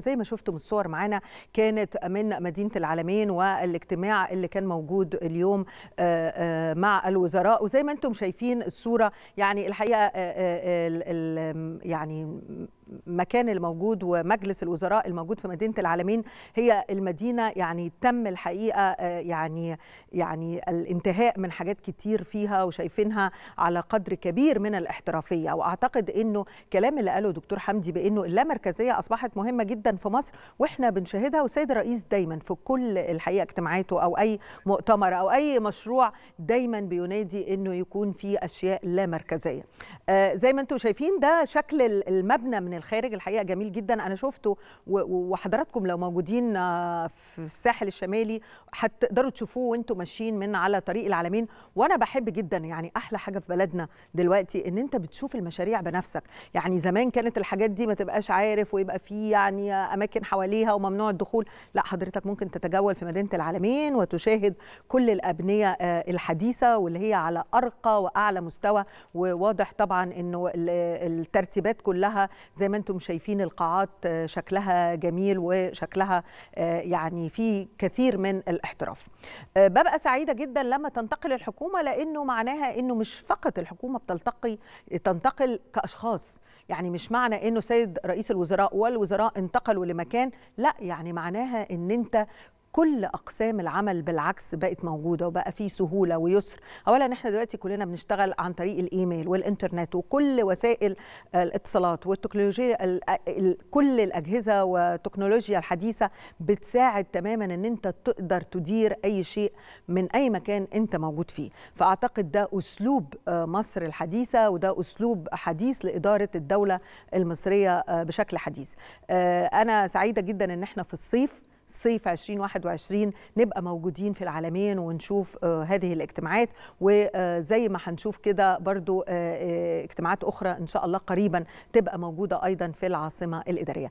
زي ما شفتم الصور معانا كانت من مدينه العالمين والاجتماع اللي كان موجود اليوم آه، آه، مع الوزراء وزي ما انتم شايفين الصوره يعني الحقيقه آه، يعني المكان الموجود ومجلس الوزراء الموجود في مدينه العالمين هي المدينه يعني تم الحقيقه آه، يعني يعني الانتهاء من حاجات كتير فيها وشايفينها على قدر كبير من الاحترافيه واعتقد انه كلام اللي قاله دكتور حمدي بانه اللامركزيه اصبحت مهمه جدا في مصر واحنا بنشاهدها والسيد الرئيس دايما في كل الحقيقه اجتماعاته او اي مؤتمر او اي مشروع دايما بينادي انه يكون في اشياء لا مركزيه آه زي ما انتم شايفين ده شكل المبنى من الخارج الخارج الحقيقه جميل جدا انا شفته وحضراتكم لو موجودين آه، في الساحل الشمالي هتقدروا تشوفوه وانتم ماشيين من على طريق العالمين وانا بحب جدا يعني احلى حاجه في بلدنا دلوقتي ان انت بتشوف المشاريع بنفسك يعني زمان كانت الحاجات دي ما تبقاش عارف ويبقى في يعني اماكن حواليها وممنوع الدخول لا حضرتك ممكن تتجول في مدينه العالمين وتشاهد كل الابنيه آه، الحديثه واللي هي على ارقى واعلى مستوى وواضح طبعا انه الترتيبات كلها زي ما انت انتم شايفين القاعات آه، شكلها جميل وشكلها آه، يعني في كثير من الاحتراف آه، ببقى سعيده جدا لما تنتقل الحكومه لانه معناها انه مش فقط الحكومه بتلتقي تنتقل كاشخاص يعني مش معنى انه سيد رئيس الوزراء والوزراء انتقلوا لمكان لا يعني معناها ان انت كل اقسام العمل بالعكس بقت موجوده وبقى في سهوله ويسر اولا احنا دلوقتي كلنا بنشتغل عن طريق الايميل والانترنت وكل وسائل الاتصالات والتكنولوجيا كل الاجهزه والتكنولوجيا الحديثه بتساعد تماما ان انت تقدر تدير اي شيء من اي مكان انت موجود فيه فاعتقد ده اسلوب مصر الحديثه وده اسلوب حديث لاداره الدوله المصريه بشكل حديث انا سعيده جدا ان احنا في الصيف صيف 2021 نبقى موجودين في العالمين ونشوف آه، هذه الاجتماعات وزي آه، ما هنشوف كده برضو آه، اجتماعات أخرى إن شاء الله قريبا تبقى موجودة أيضا في العاصمة الإدارية